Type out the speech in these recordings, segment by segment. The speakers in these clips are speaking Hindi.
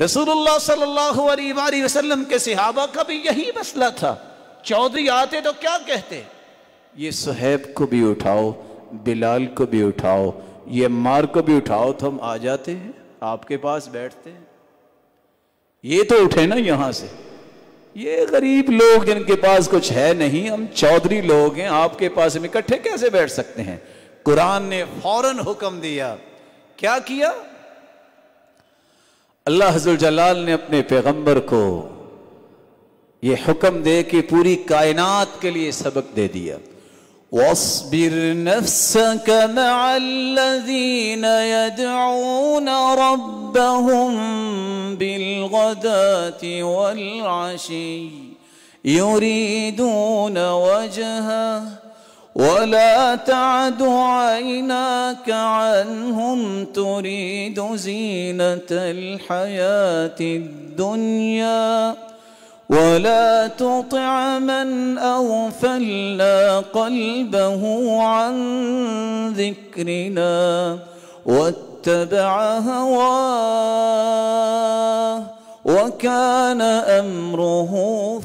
रसूलुल्लाह सल्लल्लाहु अलैहि वसल्लम के सिहाबा का भी यही मसला था चौधरी आते तो क्या कहते ये सुहेब को भी उठाओ बिलाल को भी उठाओ ये मार को भी उठाओ तो हम आ जाते हैं आपके पास बैठते हैं ये तो उठे ना यहां से ये गरीब लोग जिनके पास कुछ है नहीं हम चौधरी लोग हैं आपके पास हम इकट्ठे कैसे बैठ सकते हैं कुरान ने फौरन हुक्म दिया क्या किया اللہ حضر جلال نے اپنے پیغمبر کو یہ حکم دے کہ پوری کائنات کے لیے سبق دے دیا وَاصْبِرْ نَفْسَكَ مَعَ الَّذِينَ يَدْعُونَ رَبَّهُمْ بِالْغَدَاتِ وَالْعَشِيِّ يُرِيدُونَ وَجْهَهُ ولا تعد عيناك عنهم تريد زينة الحياة الدنيا ولا تطع من أغفلنا قلبه عن ذكرنا واتبع هواه وكان أمره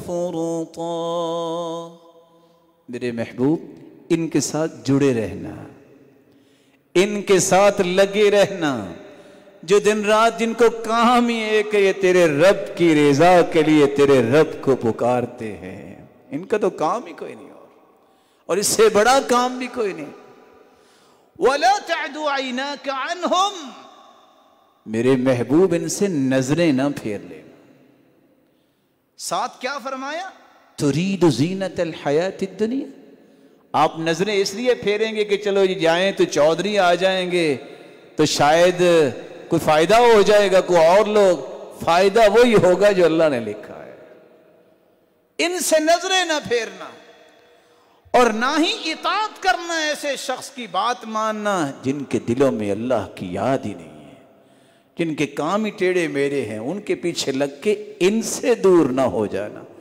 فرطا بري محبوب इनके साथ जुड़े रहना इनके साथ लगे रहना जो दिन रात जिनको काम ही एक ये तेरे रब की रेजा के लिए तेरे रब को पुकारते हैं इनका तो काम ही कोई नहीं और, और इससे बड़ा काम भी कोई नहीं वला तदुआना कान हम मेरे महबूब इनसे नजरें ना फेर लेना साथ क्या फरमाया तुरीद जीनत हयात दुनिया आप नज़रें इसलिए फेरेंगे कि चलो ये जाएं तो चौधरी आ जाएंगे तो शायद कोई फ़ायदा हो जाएगा कोई और लोग फ़ायदा वही होगा जो अल्लाह ने लिखा है इनसे नज़रें ना फेरना और ना ही इतात करना ऐसे शख्स की बात मानना जिनके दिलों में अल्लाह की याद ही नहीं है जिनके काम ही टेढ़े मेरे हैं उनके पीछे लग के इनसे दूर ना हो जाना